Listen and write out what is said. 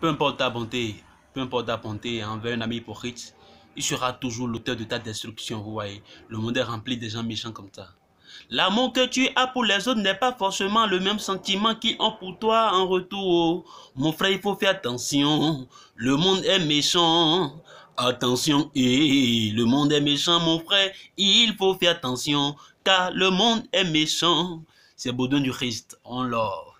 Peu importe ta bonté, peu importe ta bonté envers un ami hypocrite, il sera toujours l'auteur de ta destruction, vous voyez. Le monde est rempli de gens méchants comme ça. L'amour que tu as pour les autres n'est pas forcément le même sentiment qu'ils ont pour toi en retour. Mon frère, il faut faire attention. Le monde est méchant. Attention, et eh, le monde est méchant, mon frère. Il faut faire attention, car le monde est méchant. C'est Baudon du Christ. On l'or.